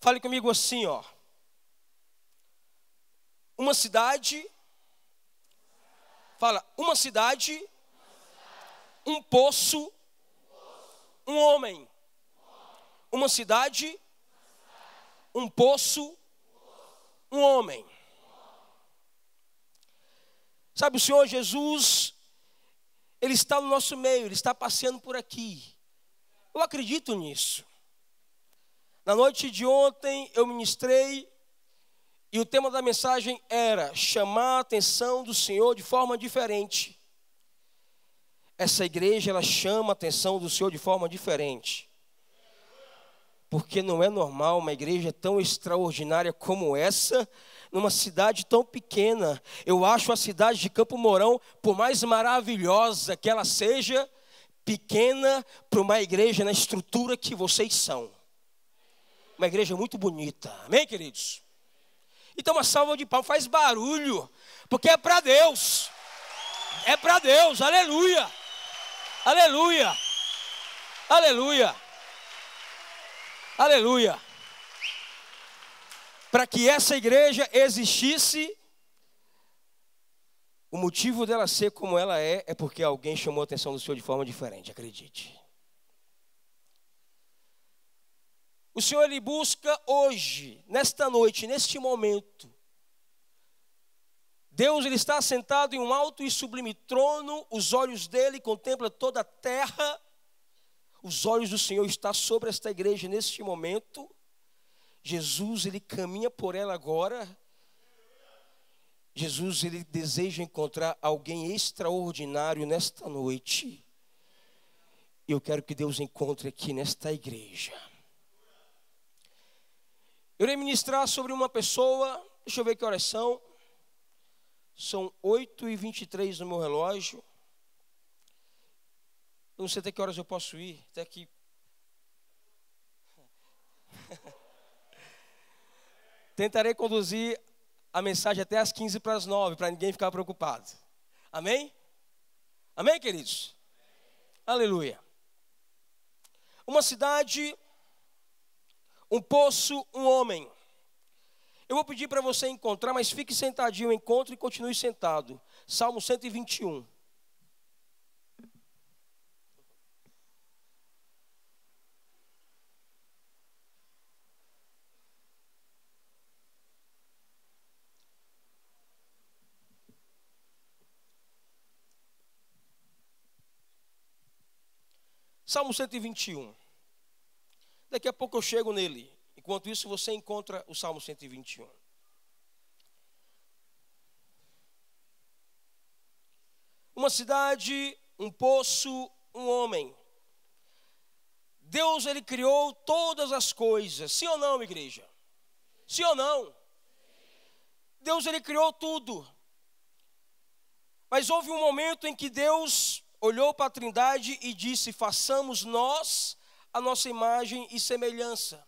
Fale comigo assim, ó. Uma cidade. Fala, uma cidade. Um, poço, um homem. Uma cidade. um poço. Um homem. Sabe, o Senhor Jesus, Ele está no nosso meio, Ele está passeando por aqui. Eu acredito nisso. Na noite de ontem eu ministrei e o tema da mensagem era chamar a atenção do Senhor de forma diferente. Essa igreja ela chama a atenção do Senhor de forma diferente. Porque não é normal uma igreja tão extraordinária como essa numa cidade tão pequena. Eu acho a cidade de Campo Mourão, por mais maravilhosa que ela seja, pequena para uma igreja na estrutura que vocês são. Uma igreja muito bonita. Amém, queridos? Então uma salva de palmas faz barulho, porque é para Deus. É para Deus. Aleluia. Aleluia. Aleluia. Aleluia. Para que essa igreja existisse, o motivo dela ser como ela é é porque alguém chamou a atenção do Senhor de forma diferente, acredite. O Senhor ele busca hoje, nesta noite, neste momento. Deus ele está sentado em um alto e sublime trono, os olhos dele contemplam toda a terra. Os olhos do Senhor estão sobre esta igreja neste momento. Jesus ele caminha por ela agora. Jesus ele deseja encontrar alguém extraordinário nesta noite. Eu quero que Deus encontre aqui nesta igreja. Eu irei ministrar sobre uma pessoa, deixa eu ver que horas são. São 8h23 no meu relógio. Eu não sei até que horas eu posso ir, até que. Tentarei conduzir a mensagem até as 15 para as 9, para ninguém ficar preocupado. Amém? Amém, queridos? Amém. Aleluia. Uma cidade um poço, um homem. Eu vou pedir para você encontrar, mas fique sentadinho, encontre e continue sentado. Salmo 121. Salmo 121. Daqui a pouco eu chego nele. Enquanto isso, você encontra o Salmo 121. Uma cidade, um poço, um homem. Deus ele criou todas as coisas. Sim ou não, igreja? Sim ou não? Deus ele criou tudo. Mas houve um momento em que Deus olhou para a Trindade e disse: "Façamos nós a nossa imagem e semelhança.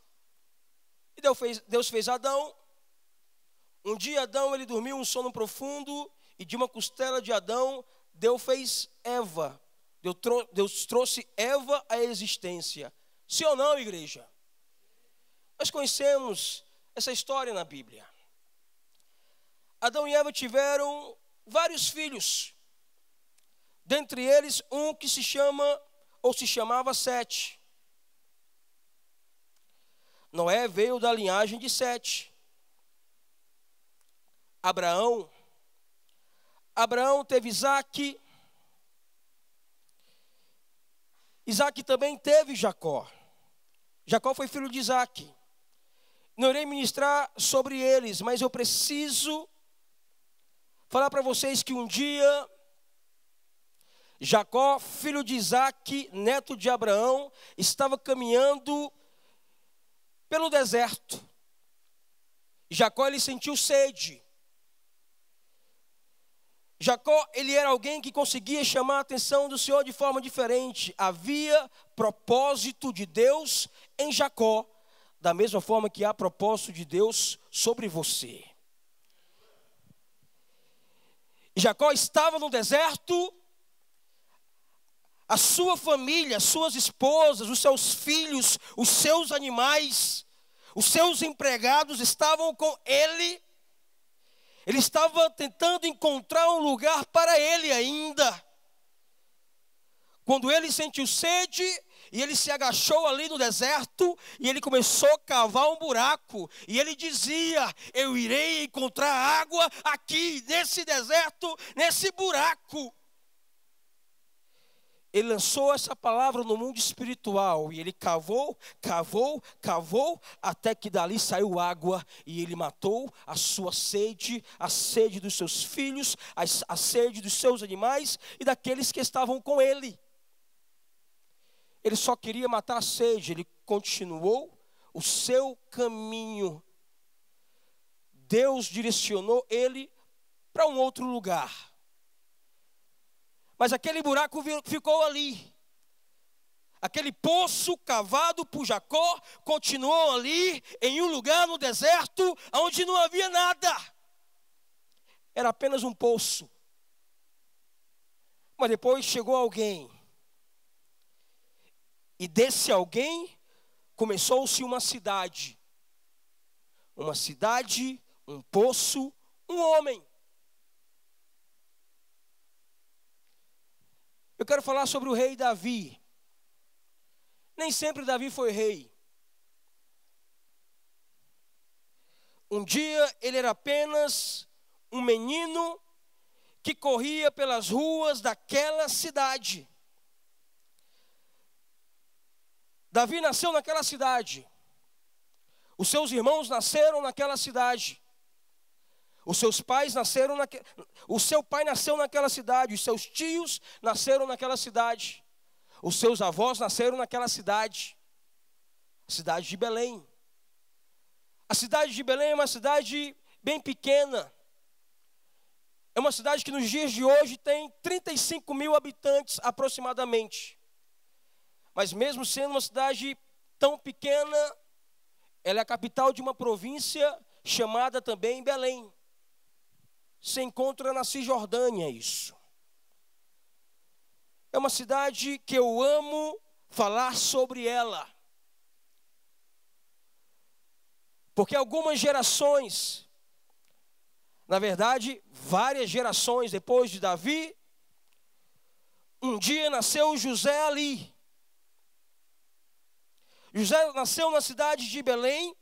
E Deus fez, Deus fez Adão. Um dia Adão ele dormiu um sono profundo e de uma costela de Adão Deus fez Eva. Deus, Deus trouxe Eva à existência. Sim ou não, igreja? Nós conhecemos essa história na Bíblia. Adão e Eva tiveram vários filhos. Dentre eles, um que se chama, ou se chamava Sete. Noé veio da linhagem de Sete. Abraão. Abraão teve Isaac. Isaac também teve Jacó. Jacó foi filho de Isaac. Não irei ministrar sobre eles, mas eu preciso falar para vocês que um dia Jacó, filho de Isaac, neto de Abraão, estava caminhando pelo deserto. Jacó ele sentiu sede. Jacó, ele era alguém que conseguia chamar a atenção do Senhor de forma diferente. Havia propósito de Deus em Jacó, da mesma forma que há propósito de Deus sobre você. Jacó estava no deserto a sua família, as suas esposas, os seus filhos, os seus animais, os seus empregados estavam com ele. Ele estava tentando encontrar um lugar para ele ainda. Quando ele sentiu sede, e ele se agachou ali no deserto, e ele começou a cavar um buraco, e ele dizia: Eu irei encontrar água aqui, nesse deserto, nesse buraco. Ele lançou essa palavra no mundo espiritual e ele cavou, cavou, cavou, até que dali saiu água e ele matou a sua sede, a sede dos seus filhos, a, a sede dos seus animais e daqueles que estavam com ele. Ele só queria matar a sede, ele continuou o seu caminho. Deus direcionou ele para um outro lugar. Mas aquele buraco ficou ali. Aquele poço cavado por Jacó continuou ali, em um lugar no deserto, onde não havia nada. Era apenas um poço. Mas depois chegou alguém. E desse alguém começou-se uma cidade. Uma cidade, um poço, um homem. Eu quero falar sobre o rei Davi. Nem sempre Davi foi rei. Um dia ele era apenas um menino que corria pelas ruas daquela cidade. Davi nasceu naquela cidade. Os seus irmãos nasceram naquela cidade. Os seus pais nasceram naque... o seu pai nasceu naquela cidade, os seus tios nasceram naquela cidade. Os seus avós nasceram naquela cidade. Cidade de Belém. A cidade de Belém é uma cidade bem pequena. É uma cidade que nos dias de hoje tem 35 mil habitantes aproximadamente. Mas mesmo sendo uma cidade tão pequena, ela é a capital de uma província chamada também Belém se encontra na Cisjordânia isso. É uma cidade que eu amo falar sobre ela. Porque algumas gerações, na verdade, várias gerações depois de Davi, um dia nasceu José ali. José nasceu na cidade de Belém,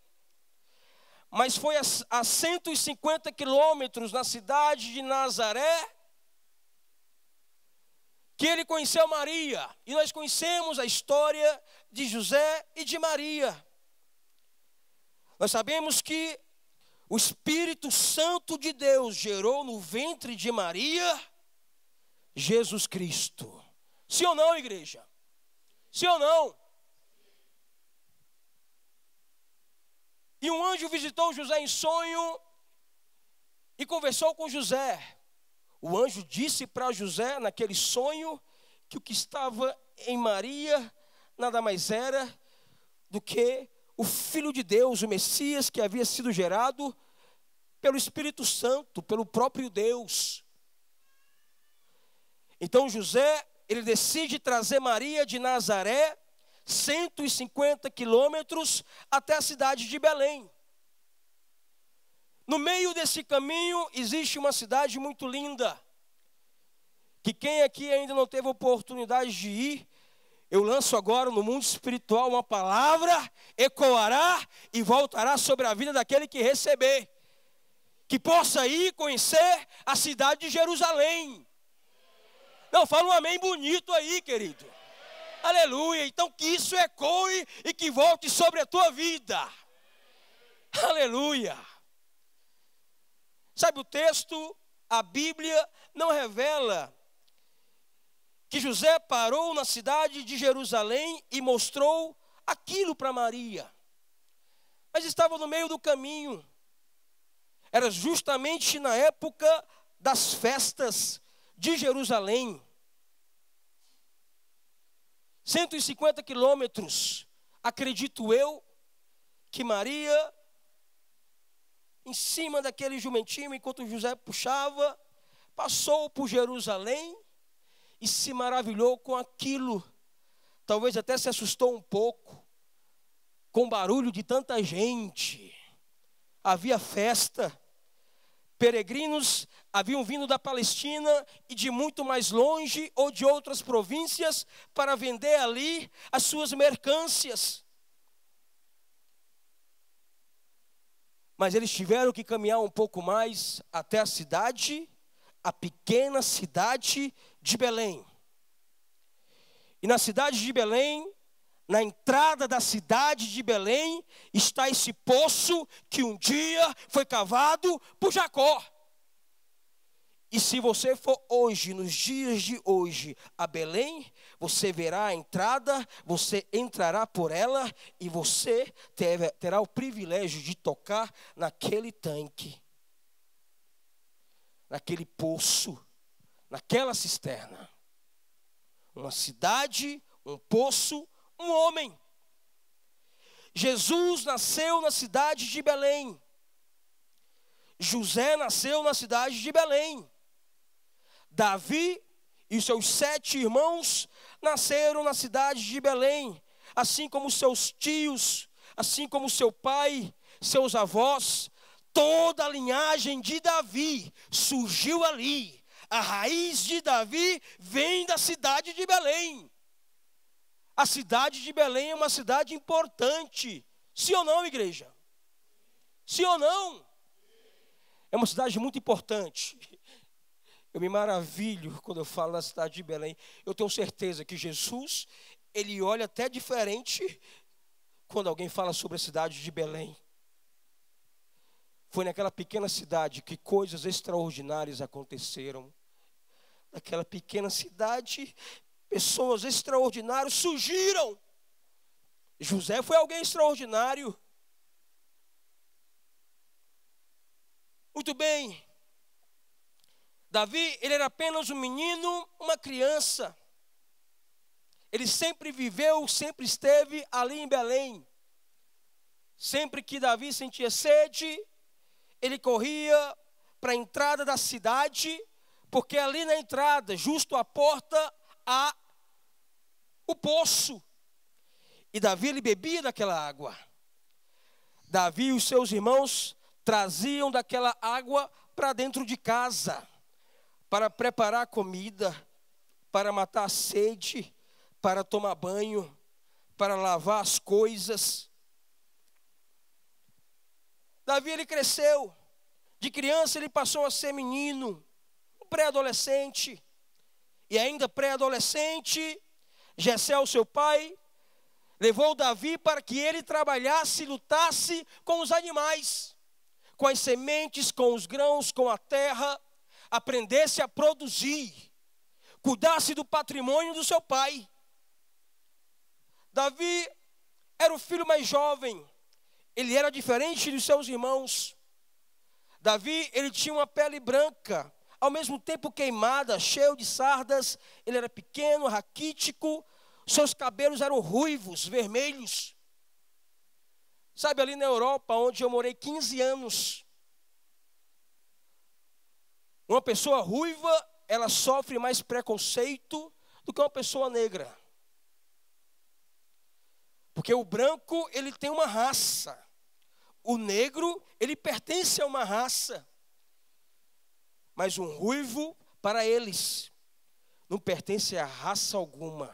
mas foi a, a 150 quilômetros na cidade de Nazaré que ele conheceu Maria. E nós conhecemos a história de José e de Maria. Nós sabemos que o Espírito Santo de Deus gerou no ventre de Maria Jesus Cristo. Sim ou não, igreja? Sim ou não? E um anjo visitou José em sonho e conversou com José. O anjo disse para José, naquele sonho, que o que estava em Maria nada mais era do que o Filho de Deus, o Messias que havia sido gerado pelo Espírito Santo, pelo próprio Deus. Então José, ele decide trazer Maria de Nazaré 150 quilômetros até a cidade de Belém. No meio desse caminho existe uma cidade muito linda, que quem aqui ainda não teve oportunidade de ir, eu lanço agora no mundo espiritual uma palavra, ecoará e voltará sobre a vida daquele que receber. Que possa ir conhecer a cidade de Jerusalém. Não, fala um amém bonito aí, querido. Aleluia. Então que isso ecoe e que volte sobre a tua vida. Aleluia. Sabe o texto? A Bíblia não revela que José parou na cidade de Jerusalém e mostrou aquilo para Maria. Mas estava no meio do caminho. Era justamente na época das festas de Jerusalém. 150 quilômetros, acredito eu, que Maria, em cima daquele jumentinho, enquanto José puxava, passou por Jerusalém e se maravilhou com aquilo. Talvez até se assustou um pouco com o barulho de tanta gente. Havia festa Peregrinos haviam vindo da Palestina e de muito mais longe ou de outras províncias para vender ali as suas mercâncias. Mas eles tiveram que caminhar um pouco mais até a cidade, a pequena cidade de Belém. E na cidade de Belém na entrada da cidade de Belém está esse poço que um dia foi cavado por Jacó. E se você for hoje, nos dias de hoje, a Belém, você verá a entrada, você entrará por ela e você terá o privilégio de tocar naquele tanque, naquele poço, naquela cisterna. Uma cidade, um poço, um homem. Jesus nasceu na cidade de Belém. José nasceu na cidade de Belém. Davi e seus sete irmãos nasceram na cidade de Belém, assim como seus tios, assim como seu pai, seus avós, toda a linhagem de Davi surgiu ali. A raiz de Davi vem da cidade de Belém. A cidade de Belém é uma cidade importante. Sim ou não, igreja? Sim ou não? É uma cidade muito importante. Eu me maravilho quando eu falo da cidade de Belém. Eu tenho certeza que Jesus, ele olha até diferente quando alguém fala sobre a cidade de Belém. Foi naquela pequena cidade que coisas extraordinárias aconteceram. Naquela pequena cidade pessoas extraordinárias surgiram. José foi alguém extraordinário. Muito bem. Davi, ele era apenas um menino, uma criança. Ele sempre viveu, sempre esteve ali em Belém. Sempre que Davi sentia sede, ele corria para a entrada da cidade, porque ali na entrada, justo à porta, a o poço. E Davi ele bebia daquela água. Davi e os seus irmãos traziam daquela água para dentro de casa, para preparar comida, para matar a sede, para tomar banho, para lavar as coisas. Davi ele cresceu. De criança ele passou a ser menino, pré-adolescente e ainda pré-adolescente, Jessé, o seu pai, levou Davi para que ele trabalhasse e lutasse com os animais, com as sementes, com os grãos, com a terra, aprendesse a produzir, cuidasse do patrimônio do seu pai. Davi era o filho mais jovem, ele era diferente dos seus irmãos. Davi, ele tinha uma pele branca, ao mesmo tempo queimada, cheio de sardas, ele era pequeno, raquítico, seus cabelos eram ruivos, vermelhos. Sabe, ali na Europa, onde eu morei 15 anos, uma pessoa ruiva, ela sofre mais preconceito do que uma pessoa negra. Porque o branco, ele tem uma raça. O negro, ele pertence a uma raça mas um ruivo para eles. Não pertence a raça alguma.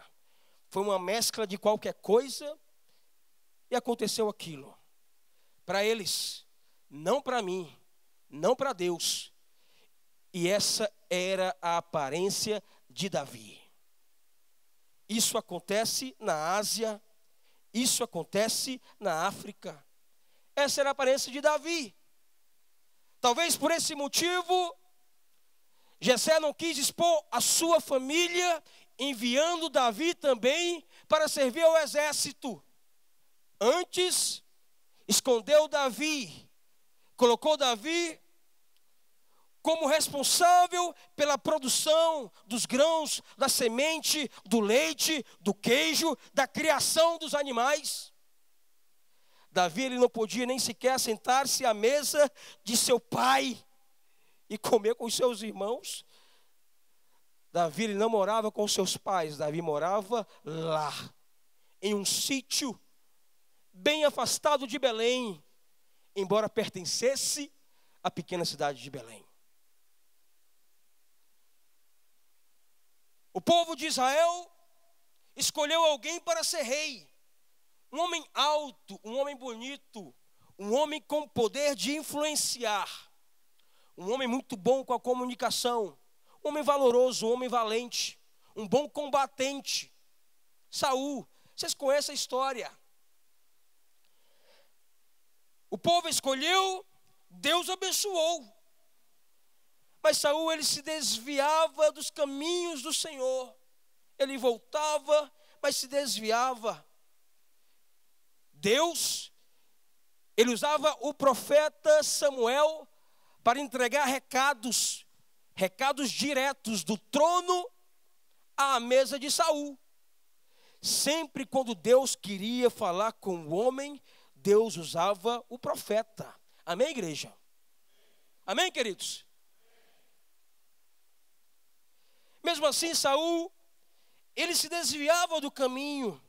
Foi uma mescla de qualquer coisa e aconteceu aquilo. Para eles, não para mim, não para Deus. E essa era a aparência de Davi. Isso acontece na Ásia, isso acontece na África. Essa era a aparência de Davi. Talvez por esse motivo Jessé não quis expor a sua família, enviando Davi também para servir ao exército. Antes, escondeu Davi, colocou Davi como responsável pela produção dos grãos, da semente, do leite, do queijo, da criação dos animais. Davi ele não podia nem sequer sentar-se à mesa de seu pai e comer com os seus irmãos. Davi ele não morava com seus pais, Davi morava lá, em um sítio bem afastado de Belém, embora pertencesse à pequena cidade de Belém. O povo de Israel escolheu alguém para ser rei, um homem alto, um homem bonito, um homem com poder de influenciar um homem muito bom com a comunicação, um homem valoroso, um homem valente, um bom combatente. Saul, vocês conhecem a história. O povo escolheu, Deus abençoou. Mas Saul ele se desviava dos caminhos do Senhor. Ele voltava, mas se desviava. Deus ele usava o profeta Samuel para entregar recados, recados diretos do trono à mesa de Saul. Sempre quando Deus queria falar com o homem, Deus usava o profeta. Amém, igreja? Amém, queridos? Mesmo assim, Saul, ele se desviava do caminho.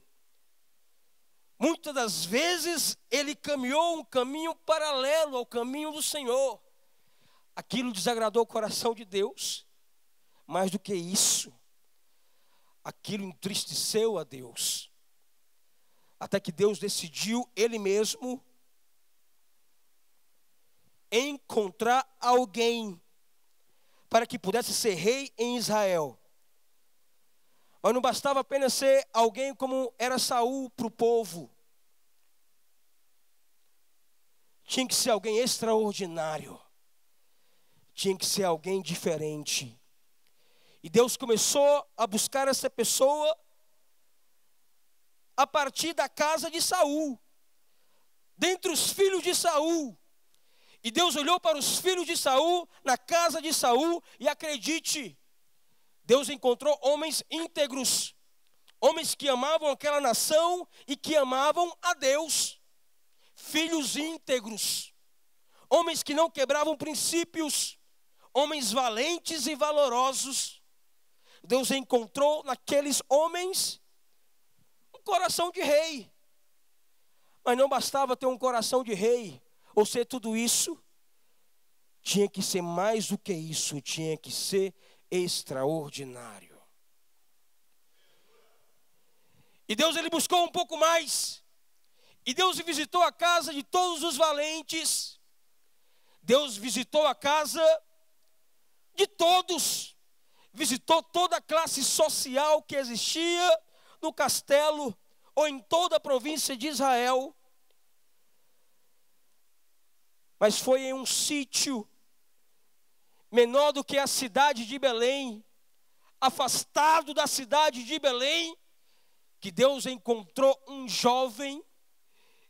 Muitas das vezes ele caminhou um caminho paralelo ao caminho do Senhor. Aquilo desagradou o coração de Deus. Mais do que isso, aquilo entristeceu a Deus. Até que Deus decidiu Ele mesmo encontrar alguém para que pudesse ser rei em Israel. Mas não bastava apenas ser alguém como era Saul para o povo. Tinha que ser alguém extraordinário tinha que ser alguém diferente. E Deus começou a buscar essa pessoa a partir da casa de Saul, dentre os filhos de Saul. E Deus olhou para os filhos de Saul, na casa de Saul, e acredite, Deus encontrou homens íntegros, homens que amavam aquela nação e que amavam a Deus, filhos íntegros, homens que não quebravam princípios, homens valentes e valorosos, Deus encontrou naqueles homens um coração de rei. Mas não bastava ter um coração de rei ou ser tudo isso. Tinha que ser mais do que isso, tinha que ser extraordinário. E Deus ele buscou um pouco mais. E Deus visitou a casa de todos os valentes. Deus visitou a casa de todos. Visitou toda a classe social que existia no castelo ou em toda a província de Israel. Mas foi em um sítio menor do que a cidade de Belém, afastado da cidade de Belém, que Deus encontrou um jovem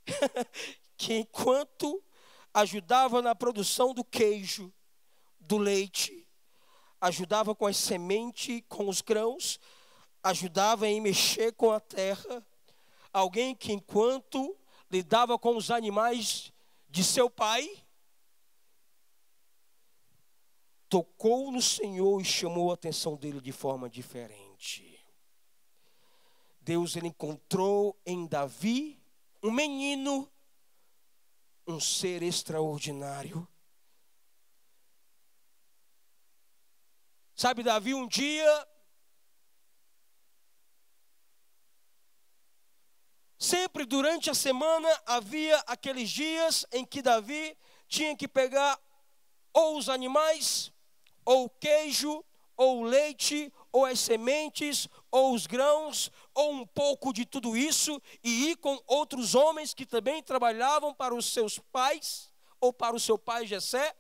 que enquanto ajudava na produção do queijo, do leite, ajudava com as sementes, com os grãos, ajudava em mexer com a terra. Alguém que, enquanto lidava com os animais de seu pai, tocou no Senhor e chamou a atenção dele de forma diferente. Deus ele encontrou em Davi um menino, um ser extraordinário Sabe, Davi um dia Sempre durante a semana havia aqueles dias em que Davi tinha que pegar ou os animais, ou o queijo, ou o leite, ou as sementes, ou os grãos, ou um pouco de tudo isso, e ir com outros homens que também trabalhavam para os seus pais, ou para o seu pai Jessé,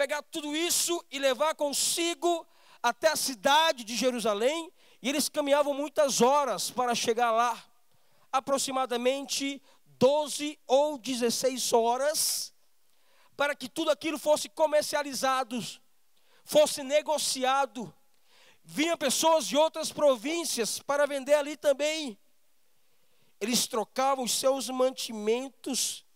pegar tudo isso e levar consigo até a cidade de Jerusalém, e eles caminhavam muitas horas para chegar lá, aproximadamente 12 ou 16 horas, para que tudo aquilo fosse comercializado, fosse negociado. Vinham pessoas de outras províncias para vender ali também. Eles trocavam os seus mantimentos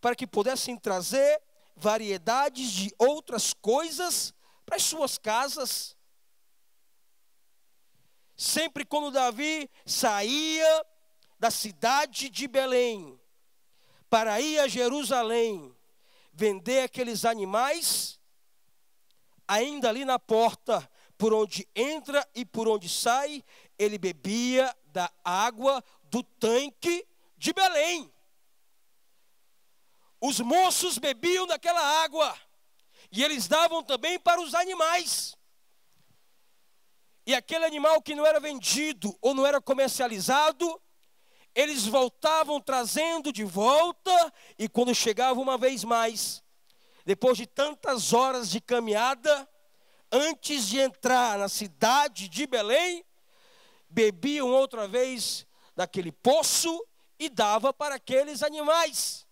para que pudessem trazer variedades de outras coisas para as suas casas. Sempre quando Davi saía da cidade de Belém para ir a Jerusalém vender aqueles animais, ainda ali na porta, por onde entra e por onde sai, ele bebia da água do tanque de Belém. Os moços bebiam daquela água e eles davam também para os animais. E aquele animal que não era vendido ou não era comercializado, eles voltavam trazendo de volta, e quando chegava uma vez mais, depois de tantas horas de caminhada, antes de entrar na cidade de Belém, bebiam outra vez daquele poço e dava para aqueles animais.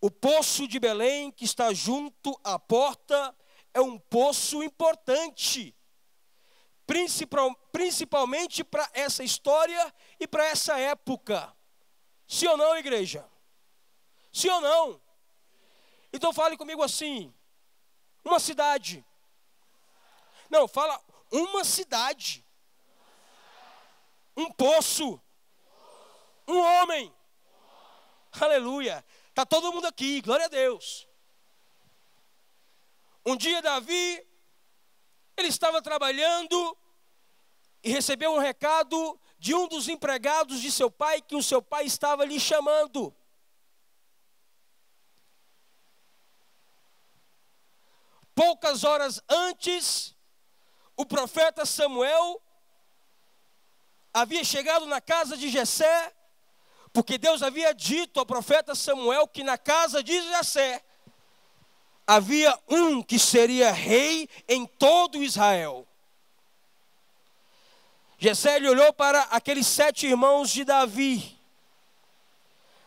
O poço de Belém, que está junto à porta, é um poço importante, principalmente para essa história e para essa época. Sim ou não, igreja? Sim ou não? Então fale comigo assim: uma cidade. Não, fala uma cidade. Um poço. Um homem. Aleluia. Está todo mundo aqui, glória a Deus. Um dia Davi, ele estava trabalhando e recebeu um recado de um dos empregados de seu pai que o seu pai estava lhe chamando. Poucas horas antes, o profeta Samuel havia chegado na casa de Jessé porque Deus havia dito ao profeta Samuel que na casa de Jessé havia um que seria rei em todo Israel. Jessé olhou para aqueles sete irmãos de Davi,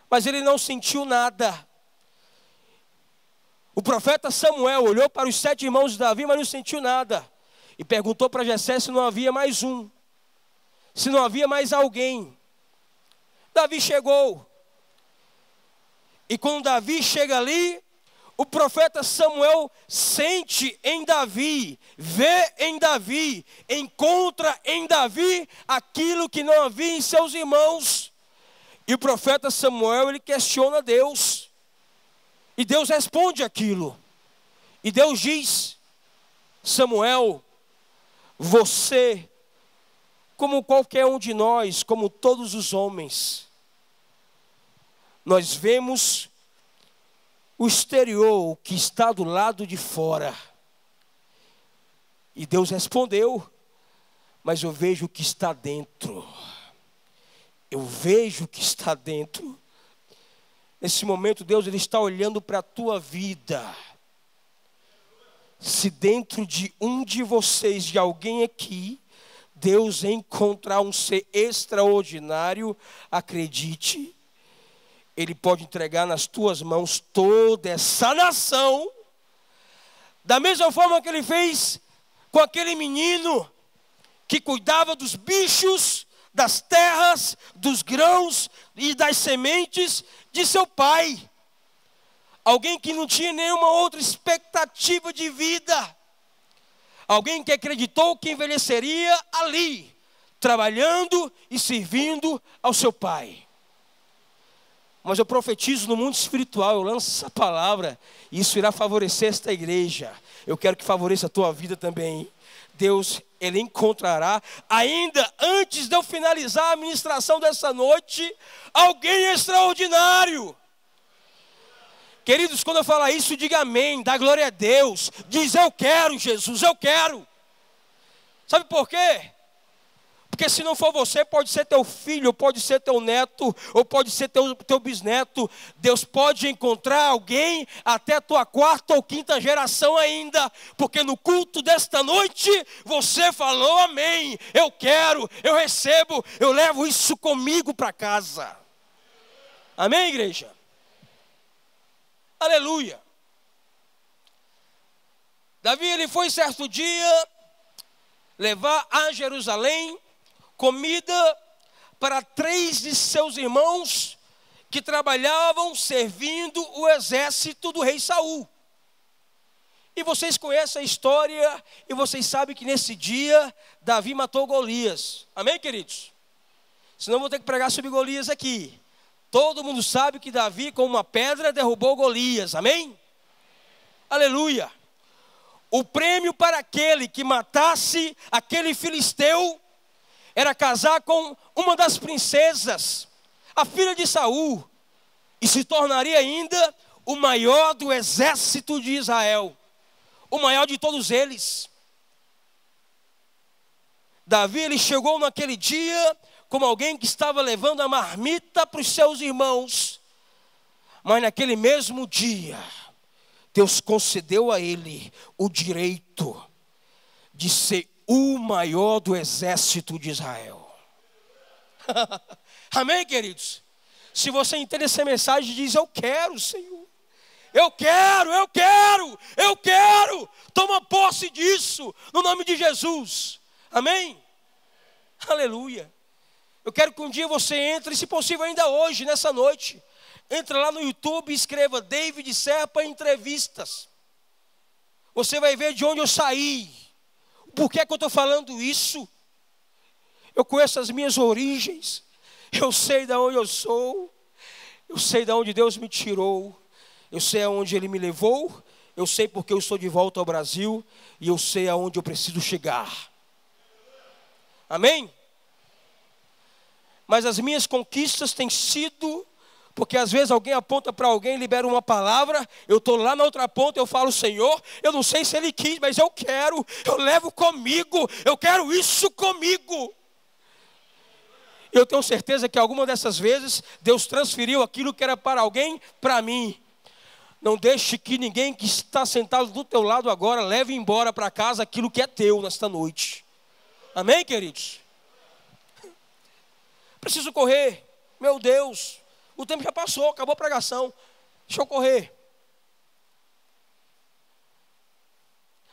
mas ele não sentiu nada. O profeta Samuel olhou para os sete irmãos de Davi, mas não sentiu nada. E perguntou para Jessé se não havia mais um, se não havia mais alguém. Davi chegou. E quando Davi chega ali, o profeta Samuel sente em Davi, vê em Davi, encontra em Davi aquilo que não havia em seus irmãos. E o profeta Samuel ele questiona Deus. E Deus responde aquilo. E Deus diz: Samuel, você como qualquer um de nós, como todos os homens, nós vemos o exterior, o que está do lado de fora. E Deus respondeu: Mas eu vejo o que está dentro. Eu vejo o que está dentro. Nesse momento, Deus ele está olhando para a tua vida. Se dentro de um de vocês, de alguém aqui, Deus encontrar um ser extraordinário, acredite, Ele pode entregar nas tuas mãos toda essa nação, da mesma forma que Ele fez com aquele menino que cuidava dos bichos, das terras, dos grãos e das sementes de seu pai. Alguém que não tinha nenhuma outra expectativa de vida Alguém que acreditou que envelheceria ali, trabalhando e servindo ao seu pai. Mas eu profetizo no mundo espiritual, eu lanço essa palavra, e isso irá favorecer esta igreja. Eu quero que favoreça a tua vida também. Deus, Ele encontrará, ainda antes de eu finalizar a ministração dessa noite, alguém extraordinário Queridos, quando eu falar isso, diga amém, dá glória a Deus. Diz eu quero, Jesus, eu quero. Sabe por quê? Porque se não for você, pode ser teu filho, pode ser teu neto, ou pode ser teu, teu bisneto. Deus pode encontrar alguém até tua quarta ou quinta geração ainda. Porque no culto desta noite, você falou amém. Eu quero, eu recebo, eu levo isso comigo para casa. Amém, igreja? Aleluia. Davi ele foi certo dia levar a Jerusalém comida para três de seus irmãos que trabalhavam servindo o exército do rei Saul. E vocês conhecem a história e vocês sabem que nesse dia Davi matou Golias. Amém, queridos? Senão vou ter que pregar sobre Golias aqui. Todo mundo sabe que Davi, com uma pedra, derrubou Golias, amém? Aleluia! O prêmio para aquele que matasse aquele filisteu era casar com uma das princesas, a filha de Saul, e se tornaria ainda o maior do exército de Israel, o maior de todos eles. Davi ele chegou naquele dia como alguém que estava levando a marmita para os seus irmãos. Mas naquele mesmo dia, Deus concedeu a ele o direito de ser o maior do exército de Israel. Amém, queridos? Se você entende essa mensagem, diz: Eu quero, Senhor. Eu quero, eu quero, eu quero. Toma posse disso, no nome de Jesus. Amém? Aleluia. Eu quero que um dia você entre, se possível ainda hoje, nessa noite. Entre lá no YouTube e escreva David Serpa Entrevistas. Você vai ver de onde eu saí. Por que, é que eu estou falando isso? Eu conheço as minhas origens. Eu sei de onde eu sou. Eu sei de onde Deus me tirou. Eu sei aonde Ele me levou. Eu sei porque eu estou de volta ao Brasil. E eu sei aonde eu preciso chegar. Amém? mas as minhas conquistas têm sido porque às vezes alguém aponta para alguém, libera uma palavra, eu estou lá na outra ponta, eu falo, Senhor, eu não sei se Ele quis, mas eu quero, eu levo comigo, eu quero isso comigo. Eu tenho certeza que alguma dessas vezes Deus transferiu aquilo que era para alguém para mim. Não deixe que ninguém que está sentado do teu lado agora leve embora para casa aquilo que é teu nesta noite. Amém, queridos? Preciso correr. Meu Deus, o tempo já passou, acabou a pregação. Deixa eu correr.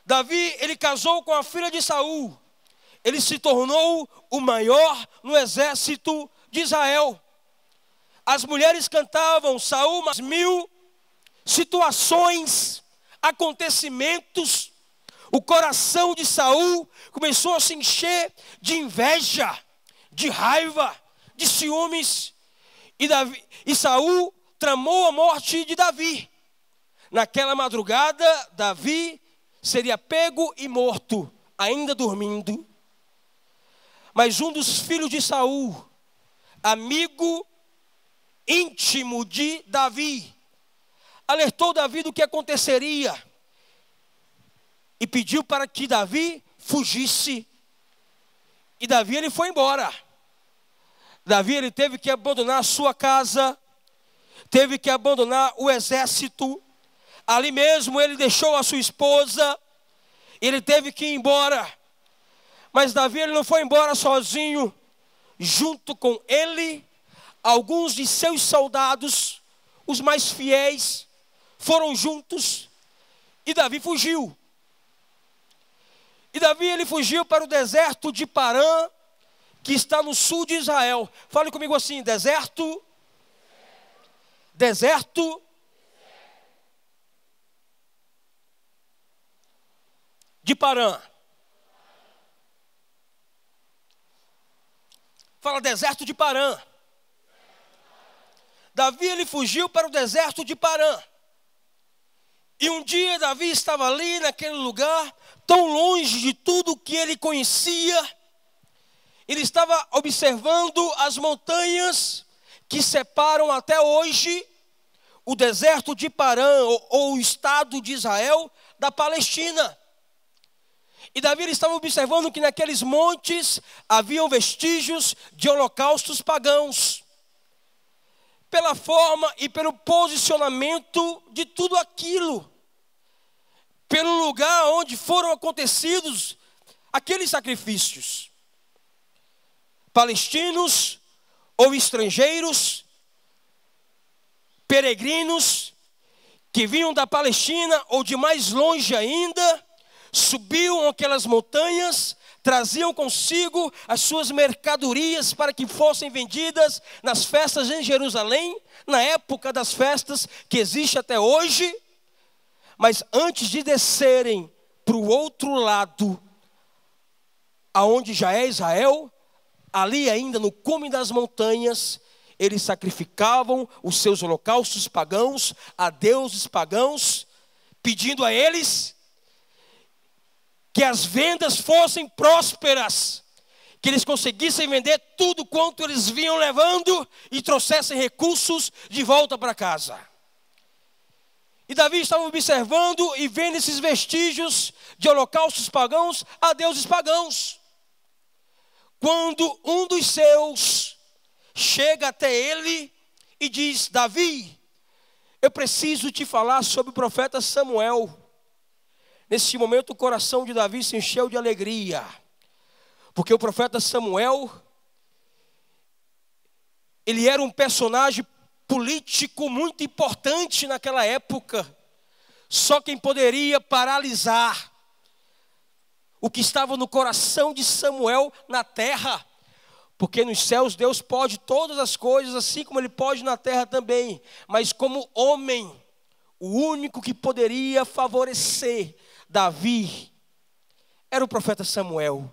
Davi, ele casou com a filha de Saul. Ele se tornou o maior no exército de Israel. As mulheres cantavam Saul mas mil situações, acontecimentos. O coração de Saul começou a se encher de inveja, de raiva, de ciúmes e, Davi, e Saul tramou a morte de Davi. Naquela madrugada, Davi seria pego e morto, ainda dormindo. Mas um dos filhos de Saul, amigo íntimo de Davi, alertou Davi do que aconteceria e pediu para que Davi fugisse. E Davi ele foi embora. Davi ele teve que abandonar a sua casa, teve que abandonar o exército. Ali mesmo ele deixou a sua esposa, ele teve que ir embora. Mas Davi ele não foi embora sozinho, junto com ele, alguns de seus soldados, os mais fiéis, foram juntos e Davi fugiu. E Davi ele fugiu para o deserto de Parã, que está no sul de Israel. Fale comigo assim: deserto, deserto. De Paran. Fala deserto de Paran. Davi ele fugiu para o deserto de Paran. E um dia Davi estava ali naquele lugar, tão longe de tudo que ele conhecia ele estava observando as montanhas que separam até hoje o deserto de Parã, ou, ou, o estado de Israel, da Palestina. E Davi estava observando que naqueles montes haviam vestígios de holocaustos pagãos. Pela forma e pelo posicionamento de tudo aquilo, pelo lugar onde foram acontecidos aqueles sacrifícios palestinos ou estrangeiros, peregrinos que vinham da Palestina ou de mais longe ainda, subiam aquelas montanhas, traziam consigo as suas mercadorias para que fossem vendidas nas festas em Jerusalém, na época das festas que existe até hoje. Mas antes de descerem para o outro lado, aonde já é Israel, Ali, ainda no cume das montanhas, eles sacrificavam os seus holocaustos pagãos a deuses pagãos, pedindo a eles que as vendas fossem prósperas, que eles conseguissem vender tudo quanto eles vinham levando e trouxessem recursos de volta para casa. E Davi estava observando e vendo esses vestígios de holocaustos pagãos a deuses pagãos. Quando um dos seus chega até ele e diz: Davi, eu preciso te falar sobre o profeta Samuel. Nesse momento, o coração de Davi se encheu de alegria, porque o profeta Samuel, ele era um personagem político muito importante naquela época. Só quem poderia paralisar o que estava no coração de Samuel na terra. Porque nos céus Deus pode todas as coisas, assim como Ele pode na terra também. Mas como homem, o único que poderia favorecer Davi era o profeta Samuel.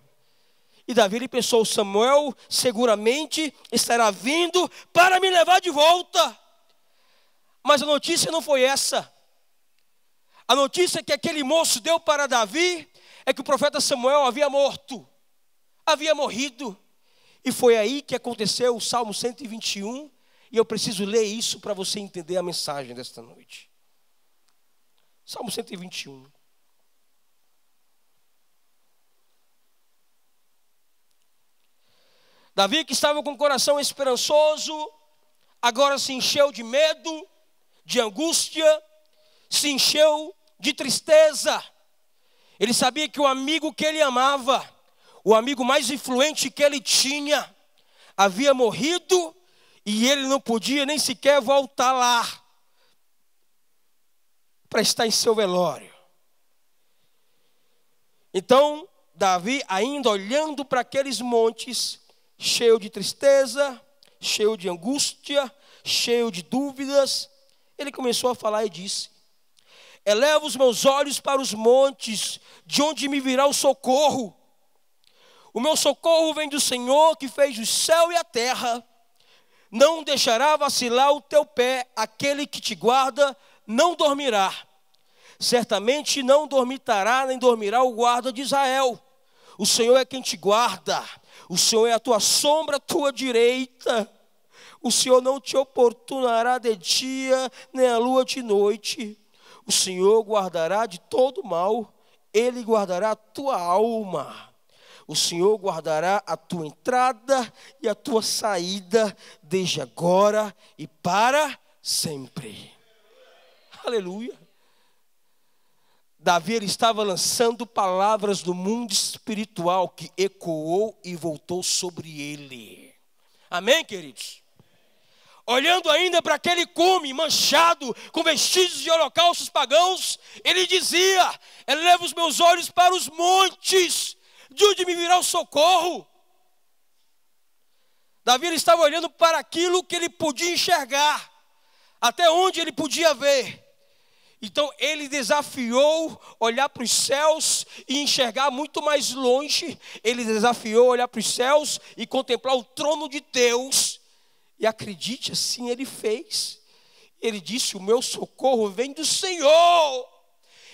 E Davi ele pensou: Samuel seguramente estará vindo para me levar de volta. Mas a notícia não foi essa. A notícia é que aquele moço deu para Davi é que o profeta Samuel havia morto, havia morrido. E foi aí que aconteceu o Salmo 121, e eu preciso ler isso para você entender a mensagem desta noite. Salmo 121. Davi, que estava com o coração esperançoso, agora se encheu de medo, de angústia, se encheu de tristeza. Ele sabia que o amigo que ele amava, o amigo mais influente que ele tinha, havia morrido e ele não podia nem sequer voltar lá para estar em seu velório. Então, Davi, ainda olhando para aqueles montes, cheio de tristeza, cheio de angústia, cheio de dúvidas, ele começou a falar e disse: Eleva os meus olhos para os montes, de onde me virá o socorro. O meu socorro vem do Senhor que fez o céu e a terra. Não deixará vacilar o teu pé, aquele que te guarda não dormirá. Certamente não dormitará, nem dormirá o guarda de Israel. O Senhor é quem te guarda, o Senhor é a tua sombra, a tua direita. O Senhor não te oportunará de dia, nem a lua de noite. O Senhor guardará de todo mal, ele guardará a tua alma. O Senhor guardará a tua entrada e a tua saída desde agora e para sempre. Aleluia. Davi estava lançando palavras do mundo espiritual que ecoou e voltou sobre ele. Amém, queridos? olhando ainda para aquele cume manchado com vestígios de holocaustos pagãos, ele dizia: Eleva os meus olhos para os montes, de onde me virá o socorro. Davi estava olhando para aquilo que ele podia enxergar, até onde ele podia ver. Então ele desafiou olhar para os céus e enxergar muito mais longe. Ele desafiou olhar para os céus e contemplar o trono de Deus e acredite assim, ele fez. Ele disse: O meu socorro vem do Senhor.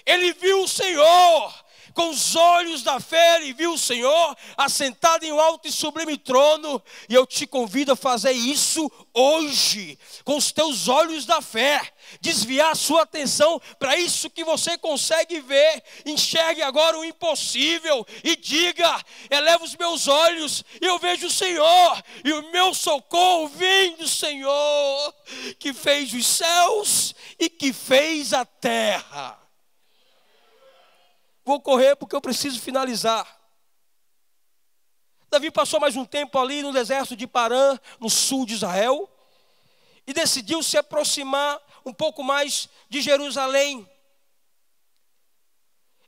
Ele viu o Senhor, com os olhos da fé, ele viu o Senhor assentado em um alto e sublime trono, e eu te convido a fazer isso hoje, com os teus olhos da fé, desviar a sua atenção para isso que você consegue ver, enxergue agora o impossível e diga: eleva os meus olhos, e eu vejo o Senhor, e o meu socorro vem do Senhor, que fez os céus e que fez a terra. Vou correr porque eu preciso finalizar. Davi passou mais um tempo ali no deserto de Parã, no sul de Israel, e decidiu se aproximar um pouco mais de Jerusalém.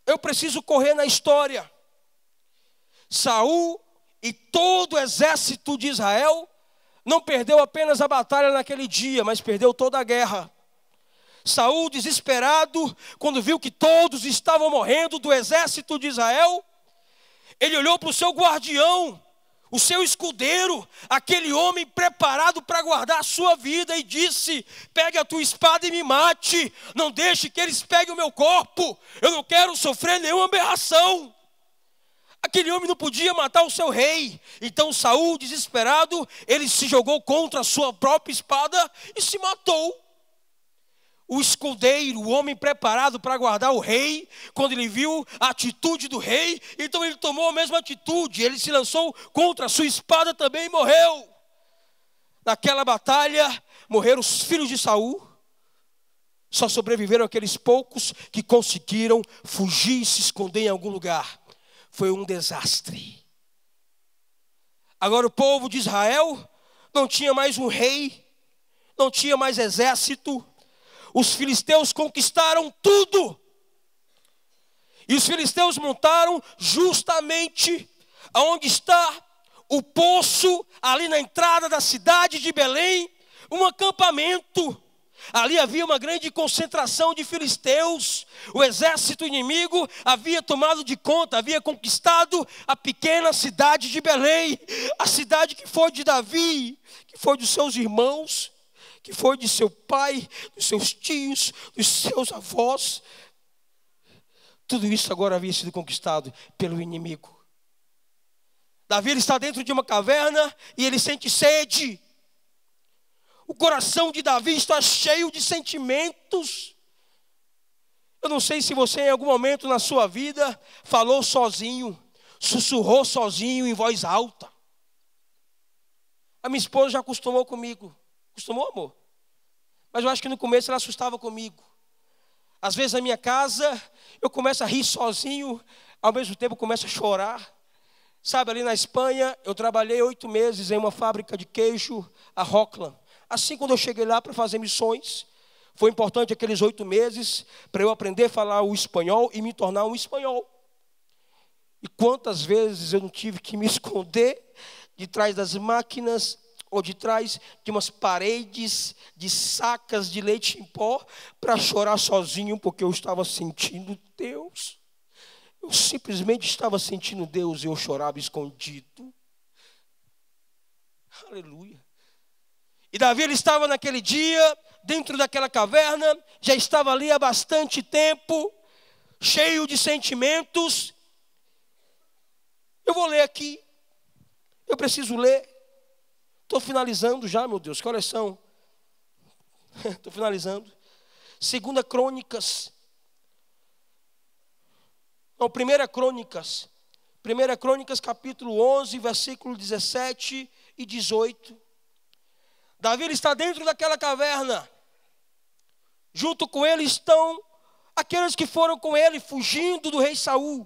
Eu preciso correr na história. Saul e todo o exército de Israel não perdeu apenas a batalha naquele dia, mas perdeu toda a guerra. Saul, desesperado, quando viu que todos estavam morrendo do exército de Israel, ele olhou para o seu guardião, o seu escudeiro, aquele homem preparado para guardar a sua vida, e disse: Pegue a tua espada e me mate, não deixe que eles peguem o meu corpo, eu não quero sofrer nenhuma aberração. Aquele homem não podia matar o seu rei. Então Saul, desesperado, ele se jogou contra a sua própria espada e se matou o escudeiro, o homem preparado para guardar o rei, quando ele viu a atitude do rei, então ele tomou a mesma atitude, ele se lançou contra a sua espada também e morreu. Naquela batalha, morreram os filhos de Saul, só sobreviveram aqueles poucos que conseguiram fugir e se esconder em algum lugar. Foi um desastre. Agora o povo de Israel não tinha mais um rei, não tinha mais exército, os filisteus conquistaram tudo. E os filisteus montaram justamente aonde está o poço, ali na entrada da cidade de Belém, um acampamento. Ali havia uma grande concentração de filisteus. O exército inimigo havia tomado de conta, havia conquistado a pequena cidade de Belém, a cidade que foi de Davi, que foi dos seus irmãos, que foi de seu pai, dos seus tios, dos seus avós. Tudo isso agora havia sido conquistado pelo inimigo. Davi está dentro de uma caverna e ele sente sede. O coração de Davi está cheio de sentimentos. Eu não sei se você em algum momento na sua vida falou sozinho, sussurrou sozinho em voz alta. A minha esposa já acostumou comigo. Acostumou, amor? Mas eu acho que no começo ela assustava comigo. Às vezes na minha casa, eu começo a rir sozinho, ao mesmo tempo começo a chorar. Sabe, ali na Espanha, eu trabalhei oito meses em uma fábrica de queijo, a Rockland. Assim, quando eu cheguei lá para fazer missões, foi importante aqueles oito meses para eu aprender a falar o espanhol e me tornar um espanhol. E quantas vezes eu não tive que me esconder de trás das máquinas ou de trás de umas paredes de sacas de leite em pó para chorar sozinho porque eu estava sentindo Deus. Eu simplesmente estava sentindo Deus e eu chorava escondido. Aleluia. E Davi ele estava naquele dia dentro daquela caverna, já estava ali há bastante tempo, cheio de sentimentos. Eu vou ler aqui. Eu preciso ler. Estou finalizando já, meu Deus, que horas são? Estou finalizando. Segunda Crônicas. Não, Primeira Crônicas. Primeira Crônicas, capítulo 11, versículo 17 e 18. Davi está dentro daquela caverna. Junto com ele estão aqueles que foram com ele fugindo do rei Saul.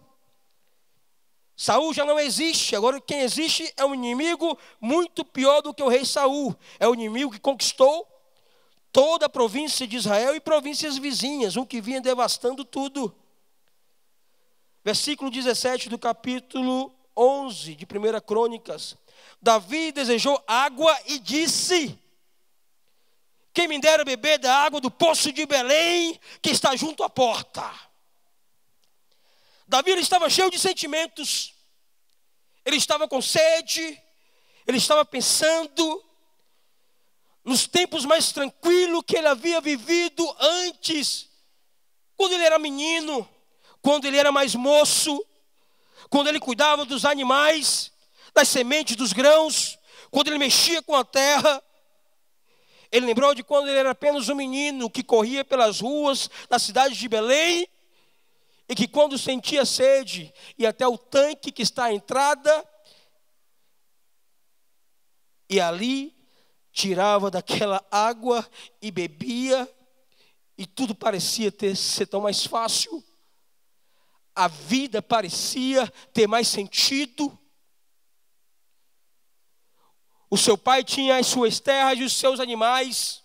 Saul já não existe, agora quem existe é um inimigo muito pior do que o rei Saul. É o inimigo que conquistou toda a província de Israel e províncias vizinhas, um que vinha devastando tudo. Versículo 17 do capítulo 11 de 1 Crônicas. Davi desejou água e disse: Quem me dera beber da água do poço de Belém, que está junto à porta. Davi estava cheio de sentimentos, ele estava com sede, ele estava pensando nos tempos mais tranquilos que ele havia vivido antes, quando ele era menino, quando ele era mais moço, quando ele cuidava dos animais, das sementes, dos grãos, quando ele mexia com a terra. Ele lembrou de quando ele era apenas um menino que corria pelas ruas da cidade de Belém e que quando sentia sede, ia até o tanque que está à entrada, e ali tirava daquela água e bebia, e tudo parecia ter, ser tão mais fácil, a vida parecia ter mais sentido. O seu pai tinha as suas terras e os seus animais,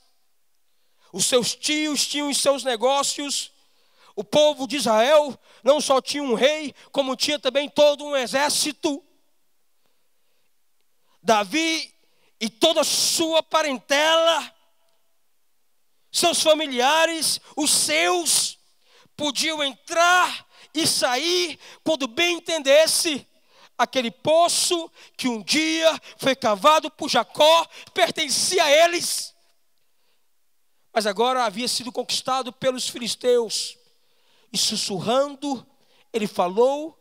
os seus tios tinham os seus negócios, o povo de Israel não só tinha um rei, como tinha também todo um exército. Davi e toda a sua parentela, seus familiares, os seus, podiam entrar e sair quando bem entendesse. Aquele poço que um dia foi cavado por Jacó pertencia a eles, mas agora havia sido conquistado pelos filisteus e sussurrando, ele falou.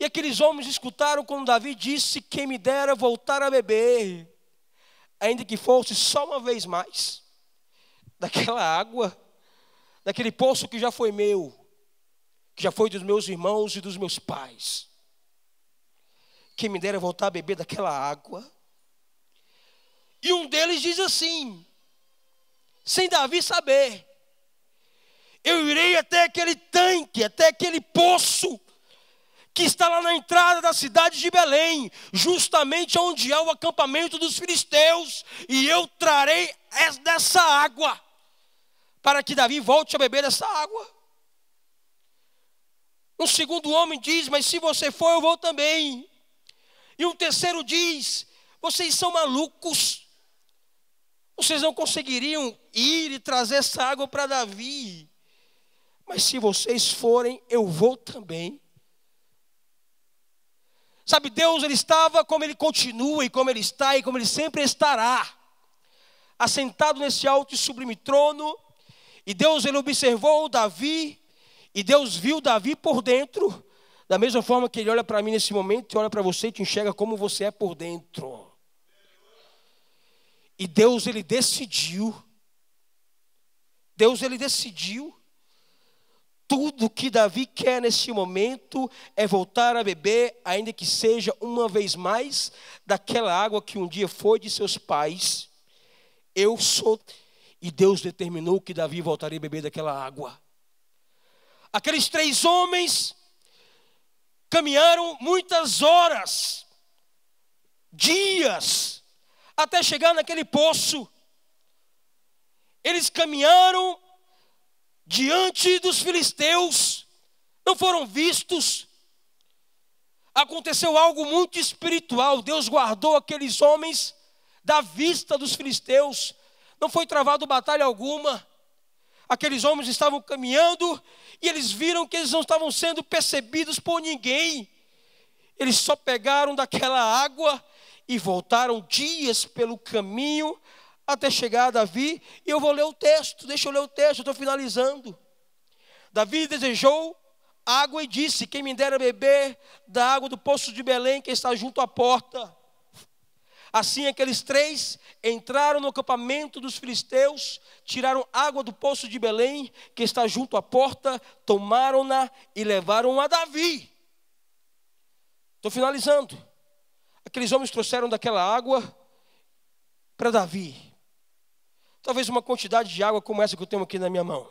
E aqueles homens escutaram quando Davi disse: Quem me dera voltar a beber, ainda que fosse só uma vez mais, daquela água, daquele poço que já foi meu, que já foi dos meus irmãos e dos meus pais. Quem me dera voltar a beber daquela água. E um deles diz assim, sem Davi saber: eu irei até aquele tanque, até aquele poço que está lá na entrada da cidade de Belém, justamente onde há é o acampamento dos filisteus, e eu trarei dessa água, para que Davi volte a beber dessa água. Um segundo homem diz: Mas se você for, eu vou também. E um terceiro diz: Vocês são malucos. Vocês não conseguiriam ir e trazer essa água para Davi. Mas se vocês forem, eu vou também. Sabe, Deus ele estava como ele continua e como ele está e como ele sempre estará. Assentado nesse alto e sublime trono, e Deus ele observou Davi, e Deus viu Davi por dentro, da mesma forma que ele olha para mim nesse momento e olha para você e te enxerga como você é por dentro. E Deus ele decidiu. Deus ele decidiu tudo que Davi quer neste momento é voltar a beber, ainda que seja uma vez mais, daquela água que um dia foi de seus pais. Eu sou. E Deus determinou que Davi voltaria a beber daquela água. Aqueles três homens caminharam muitas horas, dias, até chegar naquele poço. Eles caminharam diante dos filisteus, não foram vistos. Aconteceu algo muito espiritual. Deus guardou aqueles homens da vista dos filisteus. Não foi travado batalha alguma. Aqueles homens estavam caminhando e eles viram que eles não estavam sendo percebidos por ninguém. Eles só pegaram daquela água e voltaram dias pelo caminho até chegar Davi, e eu vou ler o texto, deixa eu ler o texto, estou finalizando. Davi desejou água e disse: Quem me dera beber da água do poço de Belém que está junto à porta. Assim aqueles três entraram no acampamento dos filisteus, tiraram água do poço de Belém, que está junto à porta, tomaram-na e levaram a Davi. Estou finalizando. Aqueles homens trouxeram daquela água para Davi talvez uma quantidade de água como essa que eu tenho aqui na minha mão.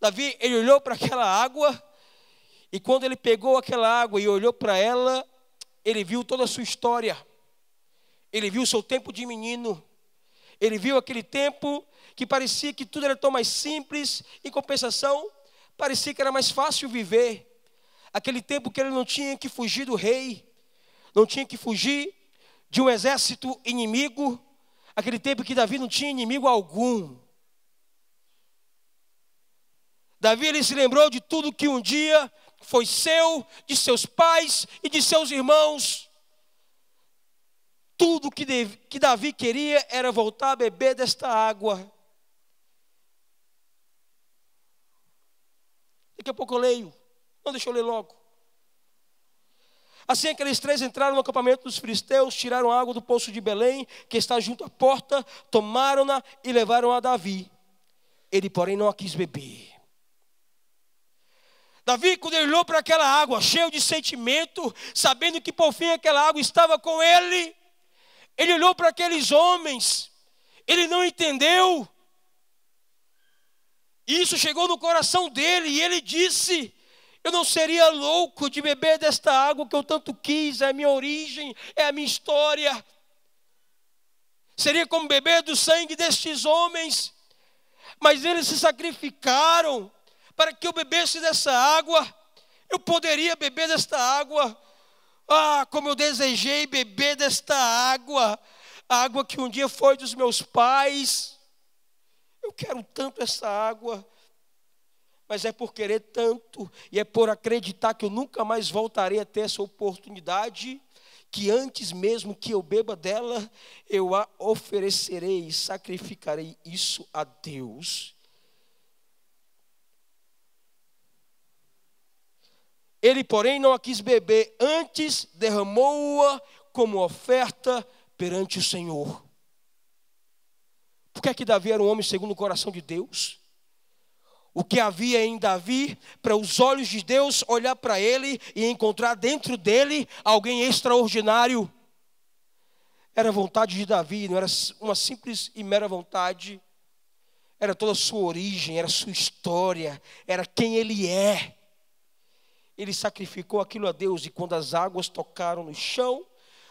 Davi, ele olhou para aquela água, e quando ele pegou aquela água e olhou para ela, ele viu toda a sua história, ele viu o seu tempo de menino, ele viu aquele tempo que parecia que tudo era tão mais simples, em compensação, parecia que era mais fácil viver. Aquele tempo que ele não tinha que fugir do rei, não tinha que fugir de um exército inimigo, Aquele tempo que Davi não tinha inimigo algum. Davi ele se lembrou de tudo que um dia foi seu, de seus pais e de seus irmãos. Tudo que, que Davi queria era voltar a beber desta água. Daqui a pouco eu leio. Não, deixa eu ler logo. Assim aqueles é três entraram no acampamento dos filisteus, tiraram água do poço de Belém, que está junto à porta, tomaram-na e levaram a Davi. Ele, porém, não a quis beber. Davi, quando ele olhou para aquela água, cheio de sentimento, sabendo que por fim aquela água estava com ele, ele olhou para aqueles homens, ele não entendeu. Isso chegou no coração dele e ele disse: eu não seria louco de beber desta água que eu tanto quis, é a minha origem, é a minha história. Seria como beber do sangue destes homens, mas eles se sacrificaram para que eu bebesse dessa água. Eu poderia beber desta água. Ah, como eu desejei beber desta água, a água que um dia foi dos meus pais. Eu quero tanto essa água mas é por querer tanto e é por acreditar que eu nunca mais voltarei a ter essa oportunidade, que antes mesmo que eu beba dela, eu a oferecerei e sacrificarei isso a Deus. Ele, porém, não a quis beber, antes derramou-a como oferta perante o Senhor. Por que é que Davi era um homem segundo o coração de Deus? o que havia em Davi, para os olhos de Deus olhar para ele e encontrar dentro dele alguém extraordinário. Era a vontade de Davi, não era uma simples e mera vontade. Era toda a sua origem, era a sua história, era quem ele é. Ele sacrificou aquilo a Deus e quando as águas tocaram no chão,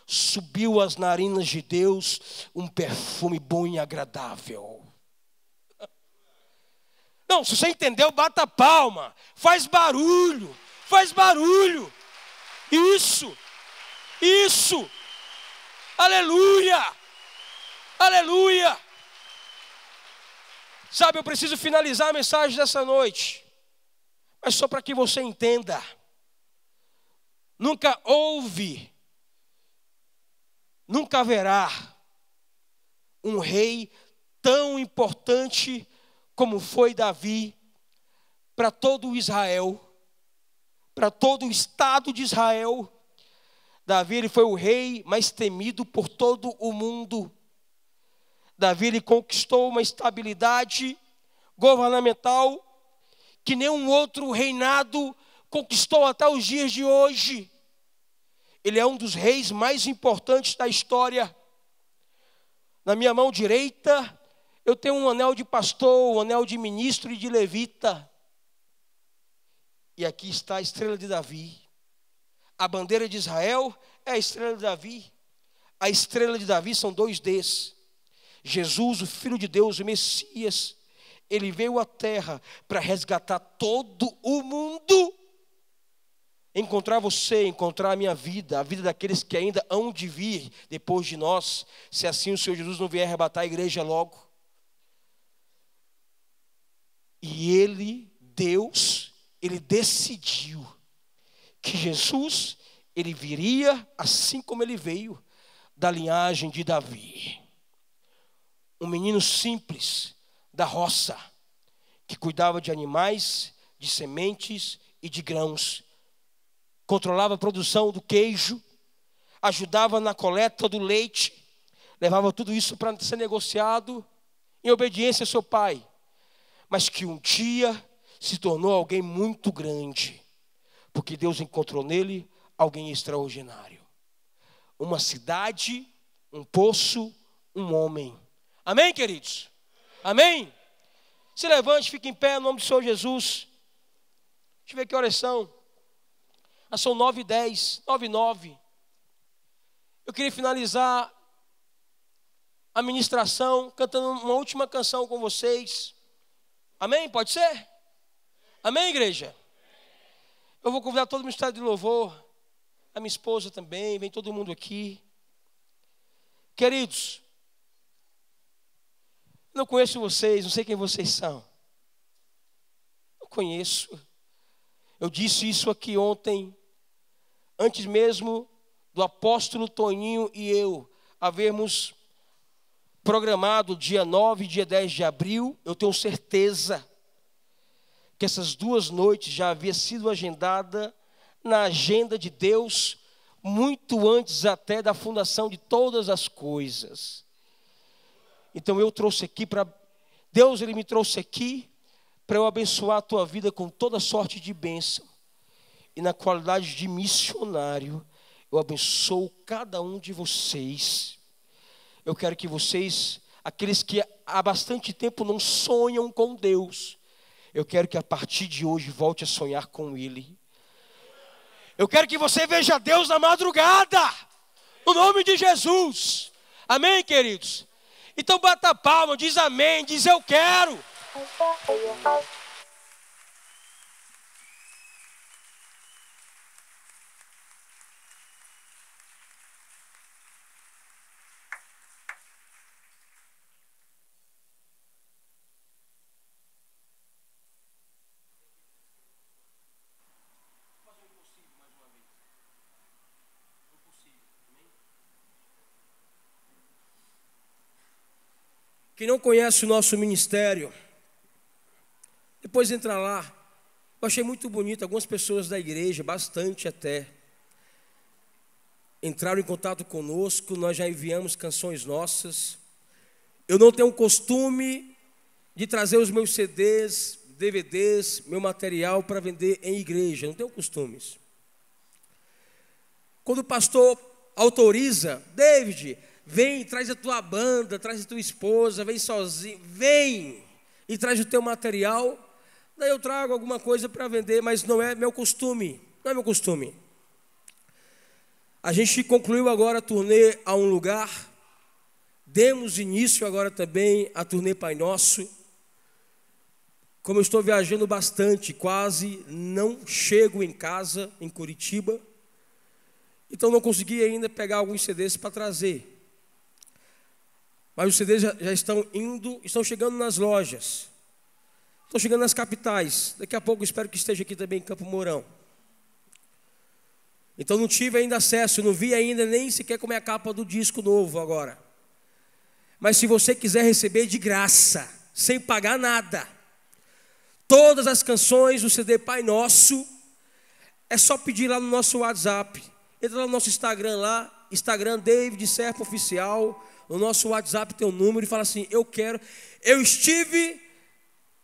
subiu às narinas de Deus um perfume bom e agradável. Não, se você entendeu, bata palma, faz barulho, faz barulho. Isso, isso, aleluia, aleluia. Sabe, eu preciso finalizar a mensagem dessa noite, mas só para que você entenda. Nunca houve, nunca haverá um rei tão importante como foi Davi, para todo Israel, para todo o estado de Israel. Davi ele foi o rei mais temido por todo o mundo. Davi ele conquistou uma estabilidade governamental que nenhum outro reinado conquistou até os dias de hoje. Ele é um dos reis mais importantes da história. Na minha mão direita, eu tenho um anel de pastor, um anel de ministro e de levita. E aqui está a estrela de Davi. A bandeira de Israel é a estrela de Davi. A estrela de Davi são dois Ds. Jesus, o Filho de Deus, o Messias, ele veio à terra para resgatar todo o mundo. Encontrar você, encontrar a minha vida, a vida daqueles que ainda hão de vir depois de nós, se assim o Senhor Jesus não vier arrebatar a igreja logo. E ele, Deus, ele decidiu que Jesus, ele viria assim como ele veio, da linhagem de Davi. Um menino simples, da roça, que cuidava de animais, de sementes e de grãos, controlava a produção do queijo, ajudava na coleta do leite, levava tudo isso para ser negociado em obediência ao seu pai mas que um dia se tornou alguém muito grande, porque Deus encontrou nele alguém extraordinário. Uma cidade, um poço, um homem. Amém, queridos? Amém? Se levante, fique em pé, em nome do Senhor Jesus. Deixa eu ver que horas são. Ah, são 9 e 10, 9 e 9. Eu queria finalizar a ministração cantando uma última canção com vocês. Amém? Pode ser? Amém, igreja? Eu vou convidar todo o ministério de louvor, a minha esposa também, vem todo mundo aqui. Queridos, não conheço vocês, não sei quem vocês são. Não conheço. Eu disse isso aqui ontem, antes mesmo do apóstolo Toninho e eu havermos programado dia 9 e dia 10 de abril, eu tenho certeza que essas duas noites já havia sido agendada na agenda de Deus muito antes até da fundação de todas as coisas. Então eu trouxe aqui para Deus, ele me trouxe aqui para eu abençoar a tua vida com toda sorte de bênção. E na qualidade de missionário, eu abençoo cada um de vocês eu quero que vocês, aqueles que há bastante tempo não sonham com Deus, eu quero que a partir de hoje volte a sonhar com Ele. Eu quero que você veja Deus na madrugada, no nome de Jesus. Amém, queridos? Então bata palma, diz amém, diz eu quero. Quem não conhece o nosso ministério, depois entra lá. Eu achei muito bonito, algumas pessoas da igreja, bastante até, entraram em contato conosco, nós já enviamos canções nossas. Eu não tenho costume de trazer os meus CDs, DVDs, meu material para vender em igreja, não tenho costumes. Quando o pastor autoriza, David, Vem, traz a tua banda, traz a tua esposa, vem sozinho, vem e traz o teu material. Daí eu trago alguma coisa para vender, mas não é meu costume. Não é meu costume. A gente concluiu agora a turnê a um lugar. Demos início agora também a turnê Pai Nosso. Como eu estou viajando bastante, quase não chego em casa, em Curitiba. Então não consegui ainda pegar alguns CDs para trazer. Mas os CDs já, estão indo, estão chegando nas lojas. Estão chegando nas capitais. Daqui a pouco espero que esteja aqui também em Campo Mourão. Então não tive ainda acesso, não vi ainda nem sequer como é a capa do disco novo agora. Mas se você quiser receber de graça, sem pagar nada, todas as canções do CD Pai Nosso, é só pedir lá no nosso WhatsApp. Entra lá no nosso Instagram lá, Instagram David Serpa Oficial no nosso WhatsApp teu número e fala assim: Eu quero, eu estive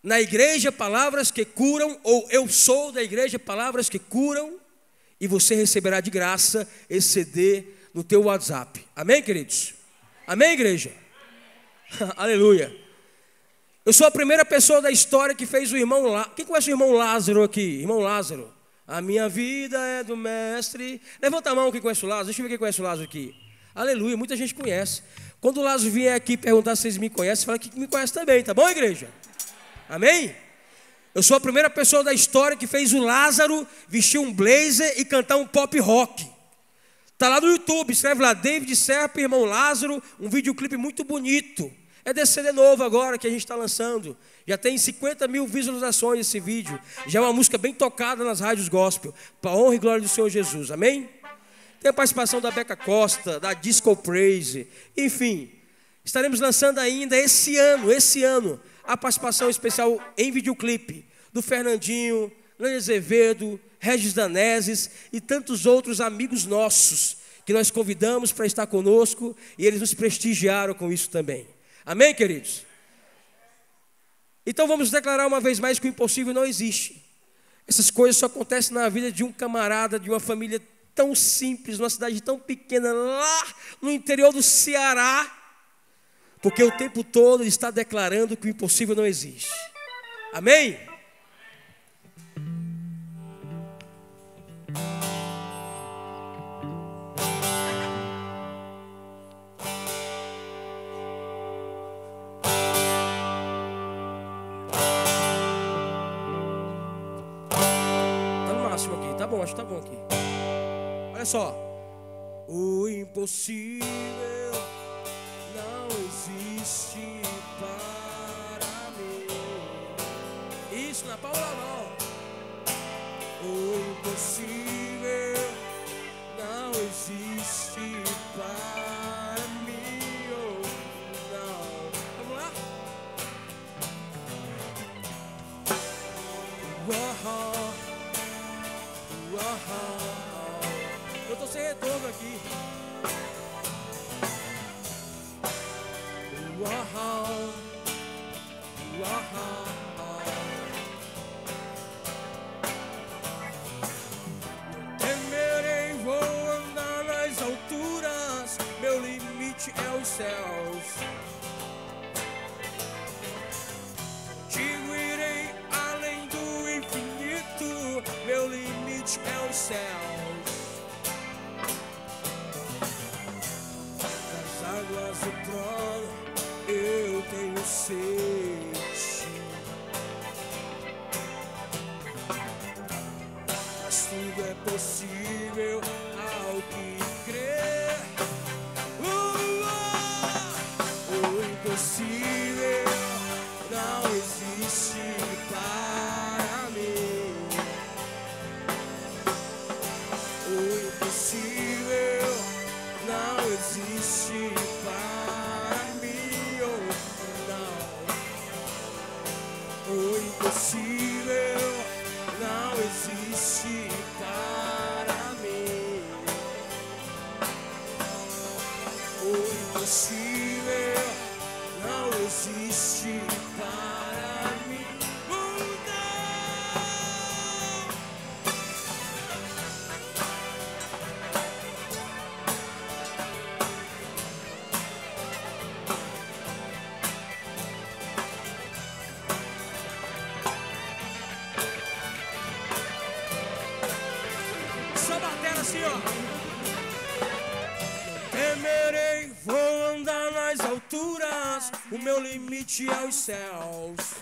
na igreja Palavras que Curam, ou eu sou da igreja Palavras que Curam, e você receberá de graça esse CD no teu WhatsApp. Amém, queridos? Amém, igreja? Amém. Aleluia. Eu sou a primeira pessoa da história que fez o irmão Lázaro. Quem conhece o irmão Lázaro aqui? Irmão Lázaro. A minha vida é do mestre. Levanta a mão quem conhece o Lázaro. Deixa eu ver quem conhece o Lázaro aqui. Aleluia, muita gente conhece. Quando o Lázaro vier aqui perguntar se vocês me conhecem, fala que me conhece também, tá bom, igreja? Amém? Eu sou a primeira pessoa da história que fez o Lázaro vestir um blazer e cantar um pop rock. Tá lá no YouTube, escreve lá, David Serpa, irmão Lázaro, um videoclipe muito bonito. É desse CD novo agora que a gente está lançando. Já tem 50 mil visualizações esse vídeo. Já é uma música bem tocada nas rádios gospel. Para honra e glória do Senhor Jesus. Amém? Tem a participação da Beca Costa, da Disco Praise, enfim. Estaremos lançando ainda esse ano, esse ano, a participação especial em videoclipe do Fernandinho, Lânia Azevedo, Regis Daneses e tantos outros amigos nossos que nós convidamos para estar conosco e eles nos prestigiaram com isso também. Amém, queridos? Então vamos declarar uma vez mais que o impossível não existe. Essas coisas só acontecem na vida de um camarada, de uma família tão simples, numa cidade tão pequena, lá no interior do Ceará, porque o tempo todo ele está declarando que o impossível não existe. Amém? Tá no máximo aqui, tá bom, acho que tá bom aqui. Olha só. O impossível não existe para mim. Isso na Paula não. O impossível. aqui. Uau, uau. Temerei, vou andar nas alturas. Meu limite é os céus. She ourselves.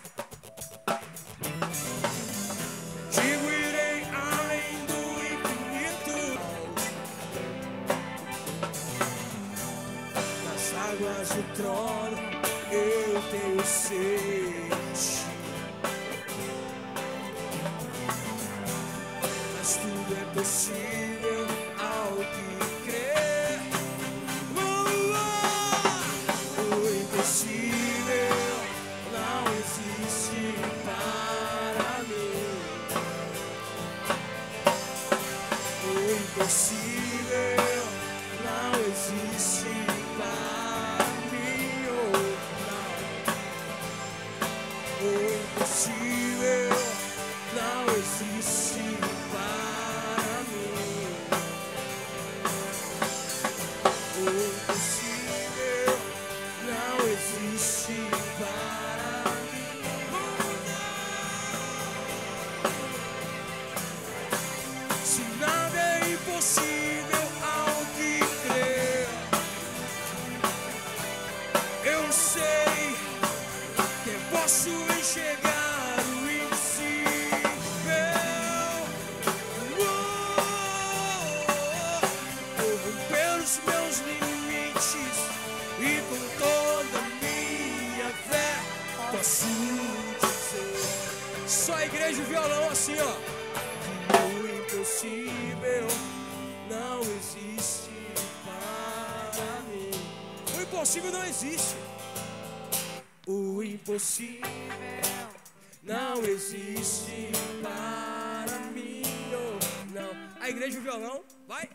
impossível não existe para mim. Oh, não. A igreja o violão, vai.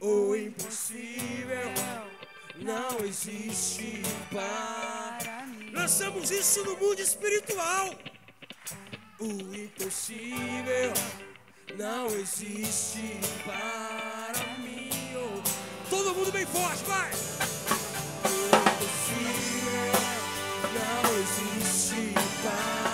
O impossível não existe para mim. Lançamos isso no mundo espiritual. O impossível não existe para mim. Oh. Todo mundo bem forte, vai. existe paz.